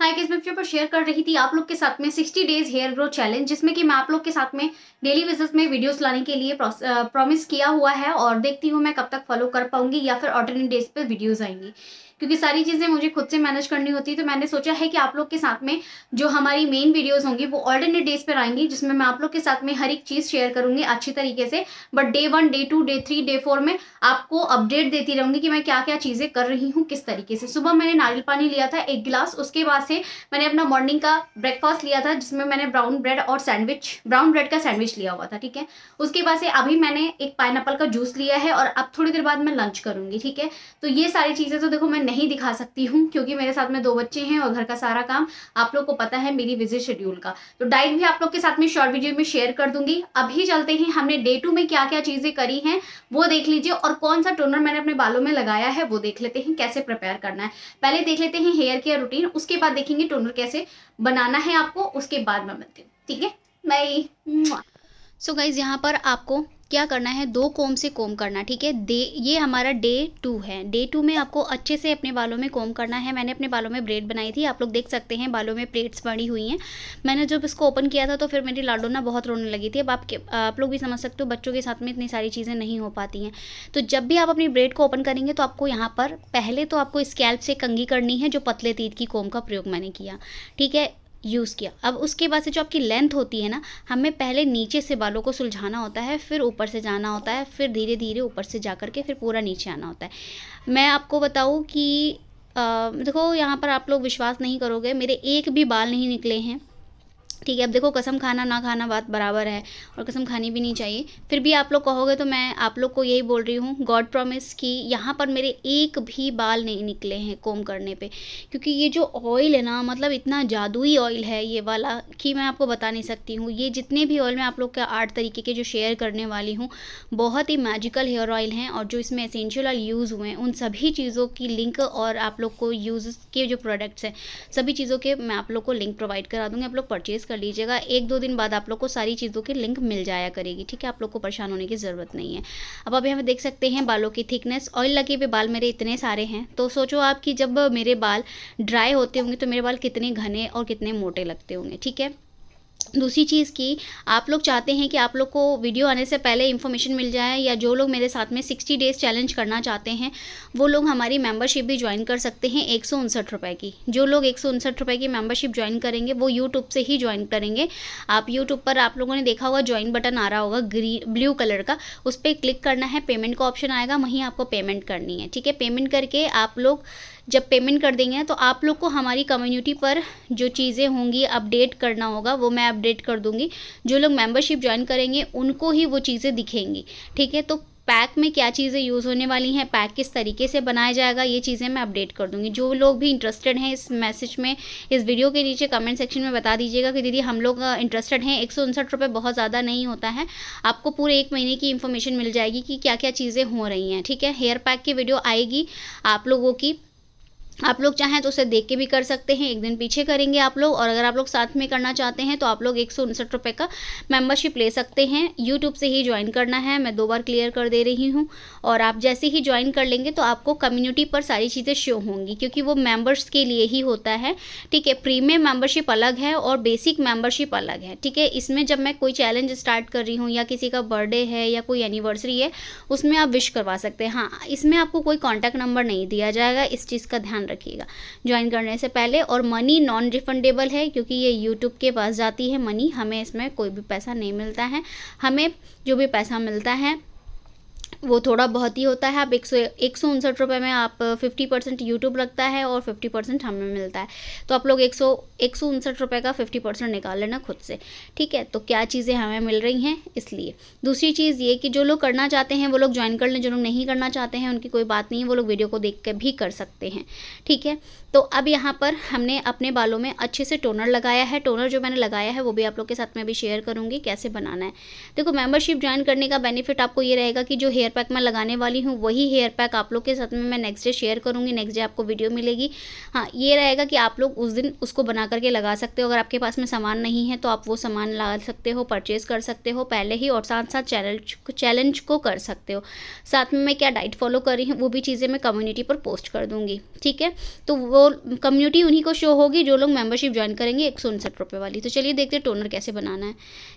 हाँ एक इस पिक्चर पर शेयर कर रही थी आप लोग के साथ में 60 डेज हेयर ग्रोथ चैलेंज जिसमें कि मैं आप लोग के साथ में डेली बेसिस में वीडियोस लाने के लिए प्रॉमिस किया हुआ है और देखती हूँ मैं कब तक फॉलो कर पाऊंगी या फिर ऑल्टरनेट डेज पर वीडियोज आएंगी क्योंकि सारी चीज़ें मुझे खुद से मैनेज करनी होती है तो मैंने सोचा है कि आप लोग के साथ में जो हमारी मेन वीडियोस होंगी वो ऑल्टरनेट डेज पर आएंगी जिसमें मैं आप लोग के साथ में हर एक चीज़ शेयर करूंगी अच्छी तरीके से but day one day two day three day four में आपको अपडेट देती रहूंगी कि मैं क्या क्या चीज़ें कर रही हूँ किस तरीके से सुबह मैंने नारियल पानी लिया था एक गिलास उसके बाद से मैंने अपना मॉर्निंग का ब्रेकफास्ट लिया था जिसमें मैंने ब्राउन ब्रेड और सैंडविच ब्राउन ब्रेड का सैंडविच लिया हुआ था ठीक है उसके बाद से अभी मैंने एक पाइन का जूस लिया है और अब थोड़ी देर बाद मैं लंच करूंगी ठीक है तो ये सारी चीज़ें तो देखो मैं नहीं दिखा सकती हूँ क्योंकि मेरे साथ में दो बच्चे हैं और घर का सारा काम आप लोग को पता है मेरी बिजी शेड्यूल का तो डाइट भी आप लोग के साथ में शॉर्ट वीडियो में शेयर कर दूंगी अभी चलते हैं हमने डे टू में क्या क्या चीज़ें करी हैं वो देख लीजिए और कौन सा टोनर मैंने अपने बालों में लगाया है वो देख लेते हैं कैसे प्रिपेयर करना है पहले देख लेते हैं हेयर केयर रूटीन उसके बाद देखेंगे टोनर कैसे बनाना है आपको उसके बाद मैं बनती हूँ ठीक है मैं सो गाइज यहाँ पर आपको क्या करना है दो कोम से कोम करना ठीक है डे ये हमारा डे टू है डे टू में आपको अच्छे से अपने बालों में कोम करना है मैंने अपने बालों में ब्रेड बनाई थी आप लोग देख सकते हैं बालों में प्लेट्स बनी हुई हैं मैंने जब इसको ओपन किया था तो फिर मेरी लाडो ना बहुत रोने लगी थी अब आप आप लोग भी समझ सकते हो बच्चों के साथ में इतनी सारी चीज़ें नहीं हो पाती हैं तो जब भी आप अपनी ब्रेड को ओपन करेंगे तो आपको यहाँ पर पहले तो आपको स्कैल्प से कंगी करनी है जो पतले तीत की कोम का प्रयोग मैंने किया ठीक है यूज़ किया अब उसके बाद से जो आपकी लेंथ होती है ना हमें पहले नीचे से बालों को सुलझाना होता है फिर ऊपर से जाना होता है फिर धीरे धीरे ऊपर से जा करके फिर पूरा नीचे आना होता है मैं आपको बताऊँ कि आ, देखो यहाँ पर आप लोग विश्वास नहीं करोगे मेरे एक भी बाल नहीं निकले हैं ठीक है अब देखो कसम खाना ना खाना बात बराबर है और कसम खानी भी नहीं चाहिए फिर भी आप लोग कहोगे तो मैं आप लोग को यही बोल रही हूँ गॉड प्रॉमिस कि यहाँ पर मेरे एक भी बाल नहीं निकले हैं कोम करने पे क्योंकि ये जो ऑयल है ना मतलब इतना जादुई ऑयल है ये वाला कि मैं आपको बता नहीं सकती हूँ ये जितने भी ऑयल मैं आप लोग के आठ तरीके के जो शेयर करने वाली हूँ बहुत ही मैजिकल हेयर ऑयल हैं और जो इसमें एसेंशियल ऑयल यूज़ हुए हैं उन सभी चीज़ों की लिंक और आप लोग को यूज़ के जो प्रोडक्ट्स हैं सभी चीज़ों के मैं आप लोग को लिंक प्रोवाइड करा दूँगी आप लोग परचेज़ कर लीजिएगा एक दो दिन बाद आप लोग को सारी चीज़ों की लिंक मिल जाया करेगी ठीक है आप लोग को परेशान होने की ज़रूरत नहीं है अब अभी हम देख सकते हैं बालों की थिकनेस ऑयल लगे हुए बाल मेरे इतने सारे हैं तो सोचो आप कि जब मेरे बाल ड्राई होते होंगे तो मेरे बाल कितने घने और कितने मोटे लगते होंगे ठीक है दूसरी चीज़ की आप लोग चाहते हैं कि आप लोग को वीडियो आने से पहले इन्फॉर्मेशन मिल जाए या जो लोग मेरे साथ में सिक्सटी डेज़ चैलेंज करना चाहते हैं वो लोग हमारी मेंबरशिप भी ज्वाइन कर सकते हैं एक सौ रुपए की जो लोग एक सौ रुपए की मेंबरशिप ज्वाइन करेंगे वो यूट्यूब से ही ज्वाइन करेंगे आप यूट्यूब पर आप लोगों ने देखा होगा ज्वाइन बटन आ रहा होगा ग्रीन ब्लू कलर का उस पर क्लिक करना है पेमेंट का ऑप्शन आएगा वहीं आपको पेमेंट करनी है ठीक है पेमेंट करके आप लोग जब पेमेंट कर देंगे तो आप लोग को हमारी कम्युनिटी पर जो चीज़ें होंगी अपडेट करना होगा वो मैं अपडेट कर दूँगी जो लोग मेंबरशिप ज्वाइन करेंगे उनको ही वो चीज़ें दिखेंगी ठीक है तो पैक में क्या चीज़ें यूज़ होने वाली हैं पैक किस तरीके से बनाया जाएगा ये चीज़ें मैं अपडेट कर दूंगी जो लोग भी इंटरेस्टेड हैं इस मैसेज में इस वीडियो के नीचे कमेंट सेक्शन में बता दीजिएगा कि दीदी हम लोग इंटरेस्टेड हैं एक सौ बहुत ज़्यादा नहीं होता है आपको पूरे एक महीने की इन्फॉर्मेशन मिल जाएगी कि क्या क्या चीज़ें हो रही हैं ठीक है हेयर पैक की वीडियो आएगी आप लोगों की आप लोग चाहें तो उसे देख के भी कर सकते हैं एक दिन पीछे करेंगे आप लोग और अगर आप लोग साथ में करना चाहते हैं तो आप लोग एक सौ उनसठ रुपये का मेंबरशिप ले सकते हैं यूट्यूब से ही ज्वाइन करना है मैं दो बार क्लियर कर दे रही हूँ और आप जैसे ही ज्वाइन कर लेंगे तो आपको कम्युनिटी पर सारी चीज़ें शो होंगी क्योंकि वो मेम्बर्स के लिए ही होता है ठीक है प्रीमियम मेम्बरशिप अलग है और बेसिक मेम्बरशिप अलग है ठीक है इसमें जब मैं कोई चैलेंज स्टार्ट कर रही हूँ या किसी का बर्थडे है या कोई एनिवर्सरी है उसमें आप विश करवा सकते हैं हाँ इसमें आपको कोई कॉन्टैक्ट नंबर नहीं दिया जाएगा इस चीज़ का ध्यान रखिएगा ज्वाइन करने से पहले और मनी नॉन रिफंडेबल है क्योंकि ये यूट्यूब के पास जाती है मनी हमें इसमें कोई भी पैसा नहीं मिलता है हमें जो भी पैसा मिलता है वो थोड़ा बहुत ही होता है आप एक सौ एक सौ उनसठ रुपये में आप फिफ्टी परसेंट यूट्यूब लगता है और फिफ्टी परसेंट हमें मिलता है तो आप लोग एक सौ एक सौ उनसठ रुपये का फिफ्टी परसेंट निकाल लेना खुद से ठीक है तो क्या चीज़ें हमें मिल रही हैं इसलिए दूसरी चीज़ ये कि जो लोग करना चाहते हैं वो लोग ज्वाइन कर लें जो लोग नहीं करना चाहते हैं उनकी कोई बात नहीं है वो लोग वीडियो को देख कर भी कर सकते हैं ठीक है तो अब यहाँ पर हमने अपने बालों में अच्छे से टोनर लगाया है टोनर जो मैंने लगाया है वो भी आप लोग के साथ मैं भी शेयर करूँगी कैसे बनाना है देखो मेम्बरशिप ज्वाइन करने का बेनिफिट आपको ये रहेगा कि जो हेयर हेयर पैक मैं लगाने वाली हूँ वही हेयर पैक आप लोग के साथ में मैं नेक्स्ट डे शेयर करूँगी नेक्स्ट डे आपको वीडियो मिलेगी हाँ ये रहेगा कि आप लोग उस दिन उसको बना करके लगा सकते हो अगर आपके पास में सामान नहीं है तो आप वो सामान ला सकते हो परचेज़ कर सकते हो पहले ही और साथ साथ चैलेंज चैलेंज को कर सकते हो साथ में मैं क्या डाइट फॉलो कर रही हूँ वो भी चीज़ें मैं कम्युनिटी पर पोस्ट कर दूँगी ठीक है तो वो कम्युनिटी उन्हीं को शो होगी जो लोग मेम्बरशिप ज्वाइन करेंगे एक सौ उनसठ रुपये वाली तो चलिए देखते हैं टोनर कैसे बनाना है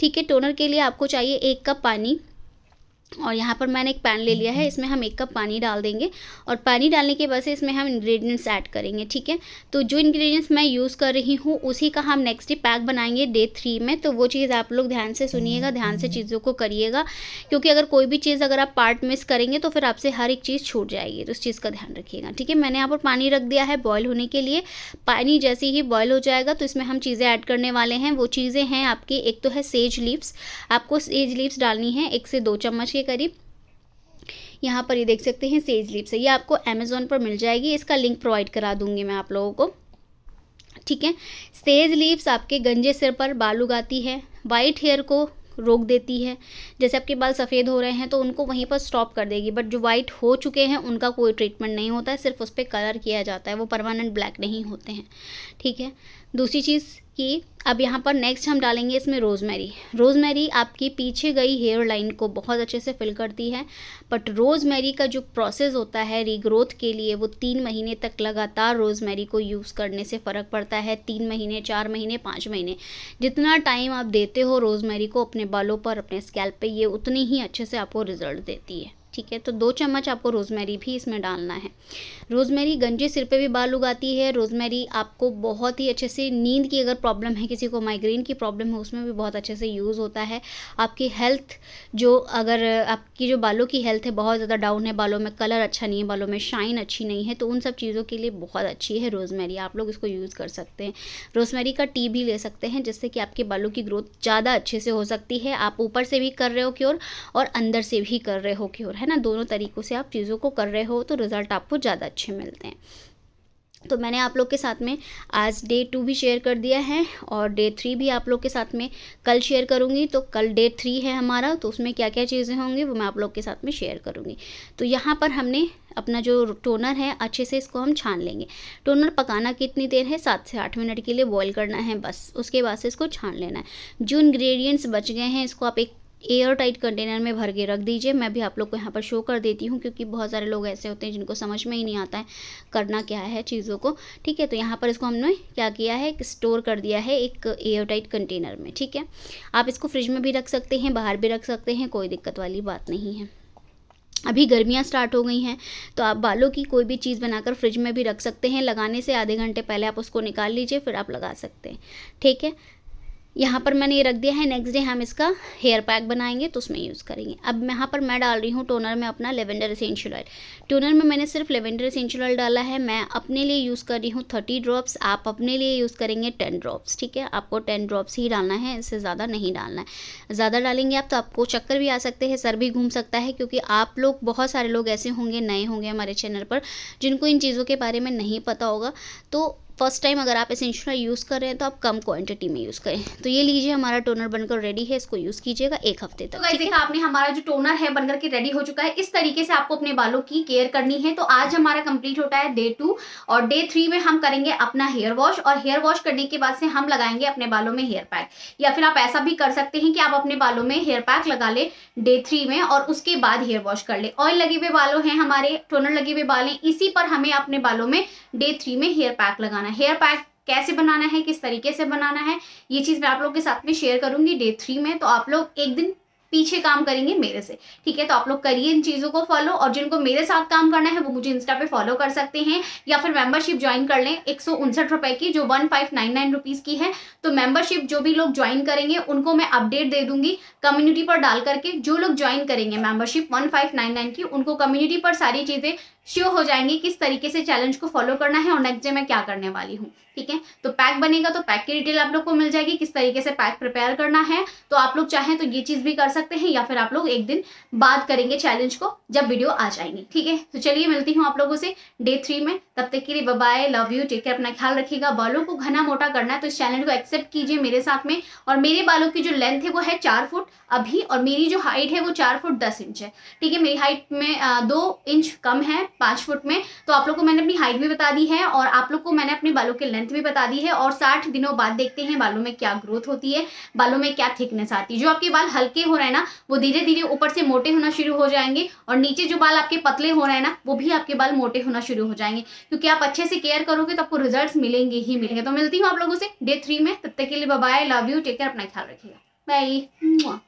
ठीक है टोनर के लिए आपको चाहिए एक कप पानी और यहाँ पर मैंने एक पैन ले लिया है हम्म। इसमें हम एक कप पानी डाल देंगे और पानी डालने के बाद से इसमें हम इंग्रेडिएंट्स ऐड करेंगे ठीक है तो जो इंग्रेडिएंट्स मैं यूज़ कर रही हूँ उसी का हम नेक्स्ट डे पैक बनाएंगे डे थ्री में तो वो चीज़ आप लोग ध्यान से सुनिएगा हम्म, ध्यान से हम्म। चीज़ों को करिएगा क्योंकि अगर कोई भी चीज़ अगर आप पार्ट मिस करेंगे तो फिर आपसे हर एक चीज़ छूट जाएगी तो उस चीज़ का ध्यान रखिएगा ठीक है मैंने यहाँ पर पानी रख दिया है बॉयल होने के लिए पानी जैसे ही बॉयल हो जाएगा तो इसमें हम चीज़ें ऐड करने वाले हैं वो चीज़ें हैं आपकी एक तो है सेज लीव्स आपको सेज लीव्स डालनी है एक से दो चम्मच के करीब यहाँ पर ये देख सकते हैं सेज लिप्स है ये आपको अमेज़ोन पर मिल जाएगी इसका लिंक प्रोवाइड करा दूंगी मैं आप लोगों को ठीक है सेज लिप्स आपके गंजे सिर पर बाल उगाती है वाइट हेयर को रोक देती है जैसे आपके बाल सफ़ेद हो रहे हैं तो उनको वहीं पर स्टॉप कर देगी बट जो वाइट हो चुके हैं उनका कोई ट्रीटमेंट नहीं होता है सिर्फ उस पर कलर किया जाता है वो परमानेंट ब्लैक नहीं होते हैं ठीक है दूसरी चीज़ कि अब यहाँ पर नेक्स्ट हम डालेंगे इसमें रोज़मेरी रोज़मेरी आपकी पीछे गई हेयर लाइन को बहुत अच्छे से फिल करती है बट रोज़मेरी का जो प्रोसेस होता है रीग्रोथ के लिए वो तीन महीने तक लगातार रोज़मेरी को यूज़ करने से फ़र्क पड़ता है तीन महीने चार महीने पाँच महीने जितना टाइम आप देते हो रोज़मेरी को अपने बालों पर अपने स्कैल्प पर ये उतनी ही अच्छे से आपको रिजल्ट देती है ठीक है तो दो चम्मच आपको रोज़मेरी भी इसमें डालना है रोज़मेरी गंजे सिर पे भी बाल उगाती है रोज़मेरी आपको बहुत ही अच्छे से नींद की अगर प्रॉब्लम है किसी को माइग्रेन की प्रॉब्लम है उसमें भी बहुत अच्छे से यूज़ होता है आपकी हेल्थ जो अगर आपकी जो बालों की हेल्थ है बहुत ज़्यादा डाउन है बालों में कलर अच्छा नहीं है बालों में शाइन अच्छी नहीं है तो उन सब चीज़ों के लिए बहुत अच्छी है रोज़मेरी आप लोग इसको यूज़ कर सकते हैं रोज़मेरी का टी भी ले सकते हैं जिससे कि आपके बालों की ग्रोथ ज़्यादा अच्छे से हो सकती है आप ऊपर से भी कर रहे हो क्योर और अंदर से भी कर रहे हो क्योर है है ना दोनों तरीक़ों से आप चीज़ों को कर रहे हो तो रिज़ल्ट आपको ज़्यादा अच्छे मिलते हैं तो मैंने आप लोग के साथ में आज डे टू भी शेयर कर दिया है और डे थ्री भी आप लोग के साथ में कल शेयर करूँगी तो कल डे थ्री है हमारा तो उसमें क्या क्या चीज़ें होंगी वो मैं आप लोग के साथ में शेयर करूँगी तो यहाँ पर हमने अपना जो टोनर है अच्छे से इसको हम छान लेंगे टोनर पकाना कितनी देर है सात से आठ मिनट के लिए बॉईल करना है बस उसके बाद से इसको छान लेना है जो इन्ग्रेडियंट्स बच गए हैं इसको आप एक एयर टाइट कंटेनर में भर के रख दीजिए मैं भी आप लोग को यहाँ पर शो कर देती हूँ क्योंकि बहुत सारे लोग ऐसे होते हैं जिनको समझ में ही नहीं आता है करना क्या है चीज़ों को ठीक है तो यहाँ पर इसको हमने क्या किया है स्टोर कर दिया है एक एयर टाइट कंटेनर में ठीक है आप इसको फ्रिज में भी रख सकते हैं बाहर भी रख सकते हैं कोई दिक्कत वाली बात नहीं है अभी गर्मियाँ स्टार्ट हो गई हैं तो आप बालों की कोई भी चीज़ बनाकर फ्रिज में भी रख सकते हैं लगाने से आधे घंटे पहले आप उसको निकाल लीजिए फिर आप लगा सकते हैं ठीक है यहाँ पर मैंने ये रख दिया है नेक्स्ट डे हम इसका हेयर पैक बनाएंगे तो उसमें यूज़ करेंगे अब यहाँ पर मैं डाल रही हूँ टोनर में अपना लेवेंडर इसेंशियल ऑयल टोनर में मैंने सिर्फ लेवेंडर इसेंशियल ऑयल डाला है मैं अपने लिए यूज़ कर रही हूँ थर्टी ड्रॉप्स आप अपने लिए यूज़ करेंगे टेन ड्रॉप्स ठीक है आपको टेन ड्रॉप्स ही डालना है इससे ज़्यादा नहीं डालना है ज़्यादा डालेंगे आप तो आपको चक्कर भी आ सकते हैं सर भी घूम सकता है क्योंकि आप लोग बहुत सारे लोग ऐसे होंगे नए होंगे हमारे चैनल पर जिनको इन चीज़ों के बारे में नहीं पता होगा तो फर्स्ट टाइम अगर आप एसेंशियल यूज़ कर रहे हैं तो आप कम क्वांटिटी में यूज़ करें तो ये लीजिए हमारा टोनर बनकर रेडी है इसको यूज़ कीजिएगा एक हफ्ते तक तो देखा आपने हमारा जो टोनर है बनकर के रेडी हो चुका है इस तरीके से आपको अपने बालों की केयर करनी है तो आज हमारा कंप्लीट होता है डे टू और डे थ्री में हम करेंगे अपना हेयर वॉश और हेयर वॉश करने के बाद से हम लगाएंगे अपने बालों में हेयर पैक या फिर आप ऐसा भी कर सकते हैं कि आप अपने बालों में हेयर पैक लगा ले डे थ्री में और उसके बाद हेयर वॉश कर ले ऑयल लगे हुए बालों हैं हमारे टोनर लगे हुए बाल हैं इसी पर हमें अपने बालों में डे थ्री में हेयर पैक लगाना बनाना है हेयर पैक कैसे बनाना है किस तरीके से बनाना है ये चीज़ मैं आप लोग के साथ में शेयर करूंगी डे थ्री में तो आप लोग एक दिन पीछे काम करेंगे मेरे से ठीक है तो आप लोग करिए इन चीज़ों को फॉलो और जिनको मेरे साथ काम करना है वो मुझे इंस्टा पे फॉलो कर सकते हैं या फिर मेंबरशिप ज्वाइन कर लें एक रुपए की जो वन रुपीज की है तो मेंबरशिप जो भी लोग ज्वाइन करेंगे उनको मैं अपडेट दे दूंगी कम्युनिटी पर डाल करके जो लोग ज्वाइन करेंगे मेंबरशिप नाइन की उनको कम्युनिटी पर सारी चीज़ें शो हो जाएंगी किस तरीके से चैलेंज को फॉलो करना है और नेक्स्ट डे मैं क्या करने वाली हूँ ठीक है तो पैक बनेगा तो पैक की डिटेल आप लोग को मिल जाएगी किस तरीके से पैक प्रिपेयर करना है तो आप लोग चाहें तो ये चीज़ भी कर सकते सकते हैं या फिर आप लोग एक दिन बाद करेंगे चैलेंज को जब वीडियो आ जाएंगे ठीक है तो चलिए मिलती हूँ आप लोगों से डे थ्री में तब तक के लिए bye love you take care अपना ख्याल रखिएगा बालों को घना मोटा करना है तो इस चैलेंज को एक्सेप्ट कीजिए मेरे साथ में और मेरे बालों की जो लेंथ है वो है चार फुट अभी और मेरी जो हाइट है वो चार फुट दस इंच है ठीक है मेरी हाइट में दो इंच कम है पाँच फुट में तो आप लोग को मैंने अपनी हाइट भी बता दी है और आप लोग को मैंने अपने बालों की लेंथ भी बता दी है और साठ दिनों बाद देखते हैं बालों में क्या ग्रोथ होती है बालों में क्या थिकनेस आती है जो आपके बाल हल्के हो रहे हैं ना वो धीरे धीरे ऊपर से मोटे होना शुरू हो जाएंगे और नीचे जो बाल आपके पतले हो रहे हैं ना वो भी आपके बाल मोटे होना शुरू हो जाएंगे क्योंकि आप अच्छे से केयर करोगे तो आपको रिजल्ट मिलेंगे ही मिलेंगे तो मिलती हूँ आप लोगों से डे थ्री में तब तक के लिए bye love you take care अपना ख्याल रखिएगा बाई